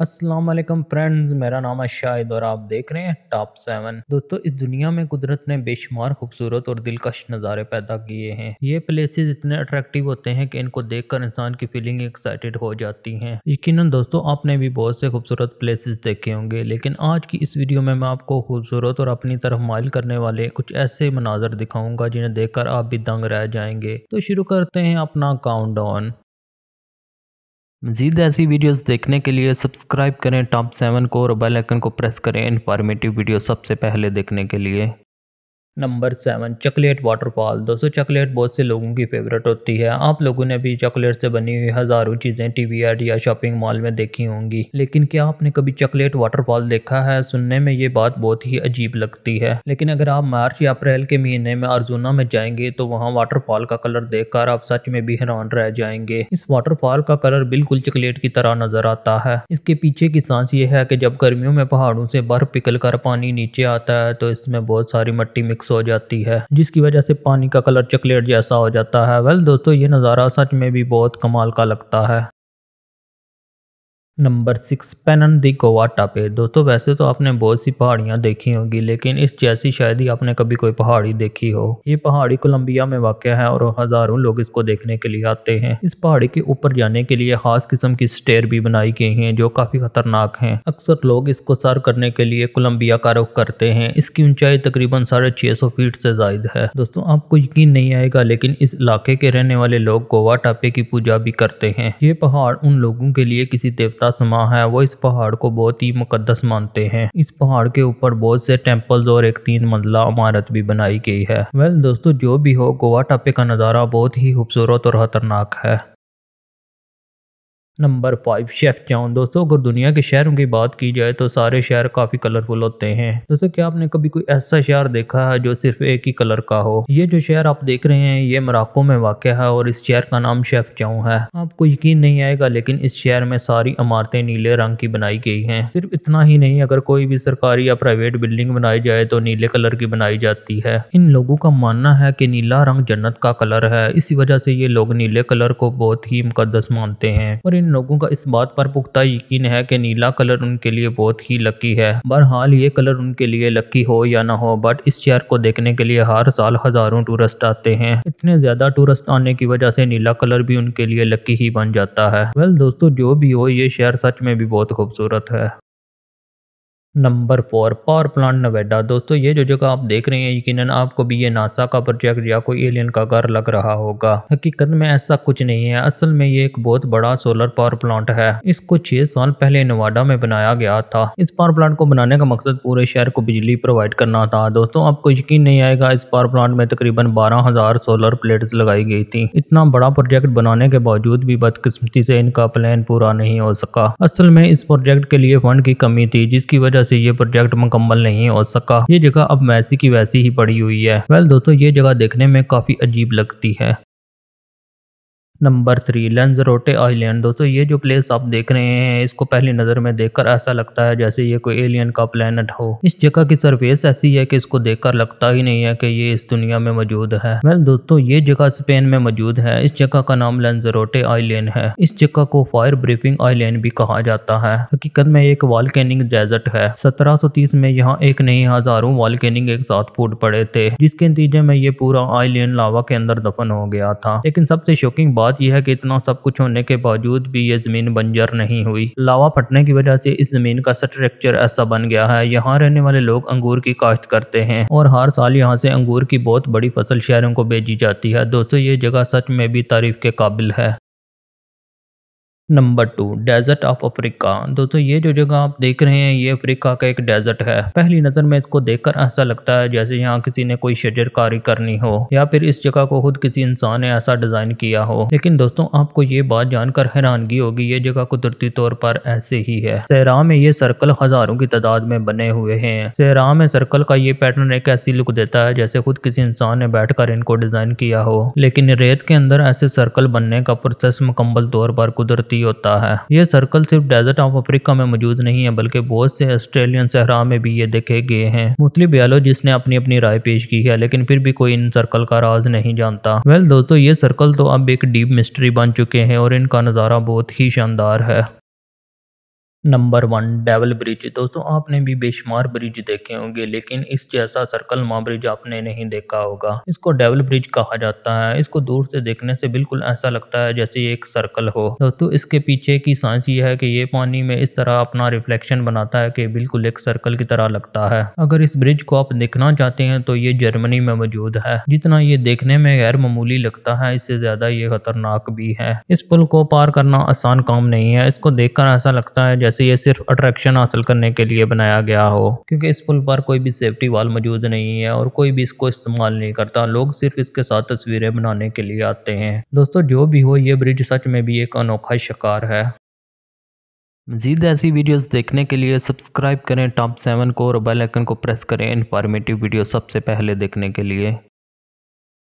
अस्सलाम वालेकुम फ्रेंड्स मेरा नाम है शाहिद और आप देख रहे हैं टॉप सेवन दोस्तों इस दुनिया में कुदरत ने बेशुमार खूबसूरत और दिलकश नज़ारे पैदा किए हैं ये प्लेसेस इतने अट्रैक्टिव होते हैं कि इनको देखकर इंसान की फीलिंग एक्साइटेड हो जाती है यकीनन दोस्तों आपने भी बहुत से खूबसूरत प्लेसेस देखे होंगे लेकिन आज की इस वीडियो में मैं आपको खूबसूरत और अपनी तरफ माइल करने वाले कुछ ऐसे मनाजर दिखाऊंगा जिन्हें देखकर आप भी दंग रह जाएंगे तो शुरू करते हैं अपना काउंट मज़ीद ऐसी वीडियोस देखने के लिए सब्सक्राइब करें टॉप सेवन को और बेल आइकन को प्रेस करें इंफॉर्मेटिव वीडियो सबसे पहले देखने के लिए नंबर सेवन चॉकलेट वाटरफॉल दोस्तों चॉकलेट बहुत से लोगों की फेवरेट होती है आप लोगों ने भी चॉकलेट से बनी हुई हज़ारों चीज़ें टीवी एड या शॉपिंग मॉल में देखी होंगी लेकिन क्या आपने कभी चॉकलेट वाटरफॉल देखा है सुनने में ये बात बहुत ही अजीब लगती है लेकिन अगर आप मार्च या अप्रैल के महीने में अर्जुना में जाएंगे तो वहाँ वाटरफॉल का कलर देख आप सच में भी हैरान रह जाएंगे इस वाटरफॉल का कलर बिल्कुल चॉकलेट की तरह नजर आता है इसके पीछे की सांस ये है कि जब गर्मियों में पहाड़ों से बर्फ पिघल पानी नीचे आता है तो इसमें बहुत सारी मट्टी मिक्स मिक्स हो जाती है जिसकी वजह से पानी का कलर चॉकलेट जैसा हो जाता है वेल दोस्तों ये नज़ारा सच में भी बहुत कमाल का लगता है नंबर सिक्स पेनन दी गोवा टापे दोस्तों वैसे तो आपने बहुत सी पहाड़ियाँ देखी होंगी लेकिन इस जैसी शायद ही आपने कभी कोई पहाड़ी देखी हो ये पहाड़ी कोलंबिया में वाक़ है और हज़ारों लोग इसको देखने के लिए आते हैं इस पहाड़ी के ऊपर जाने के लिए खास किस्म की स्टेयर भी बनाई गई है जो काफ़ी ख़तरनाक है अक्सर लोग इसको सर करने के लिए कोलंबिया का रुख करते हैं इसकी ऊंचाई तकरीबन साढ़े छह सौ फीट से जायद है दोस्तों आपको यकीन नहीं आएगा लेकिन इस इलाके के रहने वाले लोग गोवा टापे की पूजा भी करते हैं ये पहाड़ उन लोगों के लिए किसी देवता माता समा है वो इस पहाड़ को बहुत ही मुकदस मानते हैं इस पहाड़ के ऊपर बहुत से टेम्पल्स और एक तीन मंजिला इमारत भी बनाई गई है वेल दोस्तों जो भी हो गोवा टापे का नज़ारा बहुत ही खूबसूरत और खतरनाक है नंबर फाइव शेफ चाउन दोस्तों अगर दुनिया के शहरों की बात की जाए तो सारे शहर काफी कलरफुल होते हैं दोस्तों क्या आपने कभी कोई ऐसा शहर देखा है जो सिर्फ एक ही कलर का हो ये जो शहर आप देख रहे हैं ये मराको में वाक़ है और इस शहर का नाम शेफ चाउन है आपको यकीन नहीं आएगा लेकिन इस शहर में सारी इमारतें नीले रंग की बनाई गई है सिर्फ इतना ही नहीं अगर कोई भी सरकारी या प्राइवेट बिल्डिंग बनाई जाए तो नीले कलर की बनाई जाती है इन लोगों का मानना है की नीला रंग जन्नत का कलर है इसी वजह से ये लोग नीले कलर को बहुत ही मुकदस मानते हैं और इन लोगों का इस बात पर पुख्ता यकीन है कि नीला कलर उनके लिए बहुत ही लकी है बहरहाल ये कलर उनके लिए लकी हो या ना हो बट इस शहर को देखने के लिए हर साल हज़ारों टूरिस्ट आते हैं इतने ज़्यादा टूरिस्ट आने की वजह से नीला कलर भी उनके लिए लकी ही बन जाता है वेल दोस्तों जो भी हो ये शहर सच में भी बहुत खूबसूरत है number four power plant Nevada दोस्तों ये जो जगह आप देख रहे हैं यकीनन आपको भी ये नासा का प्रोजेक्ट या कोई एलियन का घर लग रहा होगा हकीकत में ऐसा कुछ नहीं है असल में ये एक बहुत बड़ा सोलर पावर प्लांट है इसको छह साल पहले नवाडा में बनाया गया था इस पावर प्लांट को बनाने का मकसद पूरे शहर को बिजली प्रोवाइड करना था दोस्तों आपको यकीन नहीं आएगा इस पावर प्लांट में तकरीबन बारह सोलर प्लेट लगाई गई थी इतना बड़ा प्रोजेक्ट बनाने के बावजूद भी बदकिस्मती से इनका प्लान पूरा नहीं हो सका असल में इस प्रोजेक्ट के लिए फंड की कमी थी जिसकी वजह वजह से ये प्रोजेक्ट मुकम्मल नहीं हो सका ये जगह अब वैसी की वैसी ही पड़ी हुई है वेल दोस्तों ये जगह देखने में काफी अजीब लगती है नंबर थ्री लेंजरोटे आइलैंड दोस्तों ये जो प्लेस आप देख रहे हैं इसको पहली नज़र में देखकर ऐसा लगता है जैसे ये कोई एलियन का प्लेनेट हो इस जगह की सरफेस ऐसी है कि इसको देखकर लगता ही नहीं है कि ये इस दुनिया में मौजूद है वेल दोस्तों ये जगह स्पेन में मौजूद है इस जगह का नाम लेंजरोटे आइलैंड है इस जगह को फायर ब्रीफिंग आइलैंड भी कहा जाता है हकीकत में एक वॉलकैनिक डेजर्ट है सत्रह में यहाँ एक नहीं हजारों वॉलकैनिक एक साथ फूट पड़े थे जिसके नतीजे में ये पूरा आइलैंड लावा के अंदर दफन हो गया था लेकिन सबसे शौकिंग बात बात यह है कि इतना सब कुछ होने के बावजूद भी ये ज़मीन बंजर नहीं हुई लावा फटने की वजह से इस ज़मीन का स्ट्रक्चर ऐसा बन गया है यहाँ रहने वाले लोग अंगूर की काश्त करते हैं और हर साल यहाँ से अंगूर की बहुत बड़ी फसल शहरों को भेजी जाती है दोस्तों ये जगह सच में भी तारीफ के काबिल है number two desert of Africa दोस्तों ये जो जगह आप देख रहे हैं ये अफ्रीका का एक डेजर्ट है पहली नज़र में इसको देखकर ऐसा लगता है जैसे यहाँ किसी ने कोई शजरकारी करनी हो या फिर इस जगह को खुद किसी इंसान ने ऐसा डिजाइन किया हो लेकिन दोस्तों आपको ये बात जानकर हैरानगी होगी ये जगह कुदरती तौर पर ऐसे ही है सहरा में ये सर्कल हजारों की तादाद में बने हुए हैं सहरा में सर्कल का ये पैटर्न एक ऐसी लुक देता है जैसे खुद किसी इंसान ने बैठ इनको डिजाइन किया हो लेकिन रेत के अंदर ऐसे सर्कल बनने का प्रोसेस मुकम्मल तौर पर कुदरती सी होता है यह सर्कल सिर्फ डेजर्ट ऑफ अफ्रीका में मौजूद नहीं है बल्कि बहुत से ऑस्ट्रेलियन सहरा में भी ये देखे गए हैं मुख्तलि बायोलॉजिस्ट ने अपनी अपनी राय पेश की है लेकिन फिर भी कोई इन सर्कल का राज नहीं जानता वेल दोस्तों ये सर्कल तो अब एक डीप मिस्ट्री बन चुके हैं और इनका नज़ारा बहुत ही शानदार है नंबर वन डेवल ब्रिज दोस्तों आपने भी बेशुमार ब्रिज देखे होंगे लेकिन इस जैसा सर्कल मा ब्रिज आपने नहीं देखा होगा इसको डेवल ब्रिज कहा जाता है इसको दूर से देखने से बिल्कुल ऐसा लगता है जैसे एक सर्कल हो दोस्तों इसके पीछे की साइंस ये है कि ये पानी में इस तरह अपना रिफ्लेक्शन बनाता है कि बिल्कुल एक सर्कल की तरह लगता है अगर इस ब्रिज को आप देखना चाहते हैं तो ये जर्मनी में मौजूद है जितना ये देखने में गैर मामूली लगता है इससे ज्यादा ये खतरनाक भी है इस पुल को पार करना आसान काम नहीं है इसको देखकर ऐसा लगता है जैसे ये सिर्फ अट्रैक्शन हासिल करने के लिए बनाया गया हो क्योंकि इस पुल पर कोई भी सेफ्टी वाल मौजूद नहीं है और कोई भी इसको इस्तेमाल नहीं करता लोग सिर्फ इसके साथ तस्वीरें बनाने के लिए आते हैं दोस्तों जो भी हो ये ब्रिज सच में भी एक अनोखा शिकार है मजीद ऐसी वीडियोस देखने के लिए सब्सक्राइब करें टॉप सेवन को और बेल आइकन को प्रेस करें इन्फॉर्मेटिव वीडियो सबसे पहले देखने के लिए